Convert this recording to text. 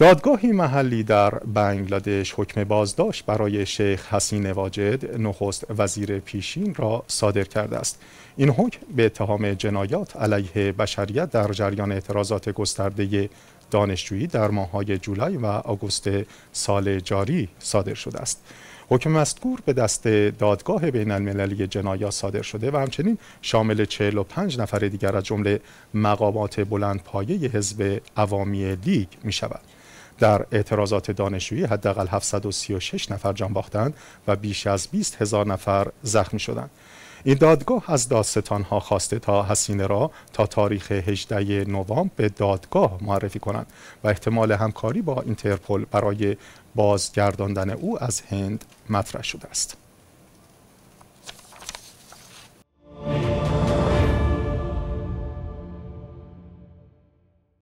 دادگاهی محلی در بنگلادش حکم بازداشت برای شیخ حسین واجد نخست وزیر پیشین را صادر کرده است این حکم به اتهام جنایات علیه بشریت در جریان اعتراضات گسترده دانشجویی در ماههای جولای و آگوست سال جاری صادر شده است حکم مستگور به دست دادگاه بین المللی جنایا صادر شده و همچنین شامل 45 نفر دیگر از جمله مقامات بلندپایه حزب عوامی لیگ می شود. در اعتراضات دانشجویی حداقل 736 نفر جان باختند و بیش از 20 هزار نفر زخمی شدند این دادگاه از دادستانها خواسته تا حسینه را تا تاریخ 18 نوامبر به دادگاه معرفی کنند و احتمال همکاری با اینترپل برای بازگرداندن او از هند مطرح شده است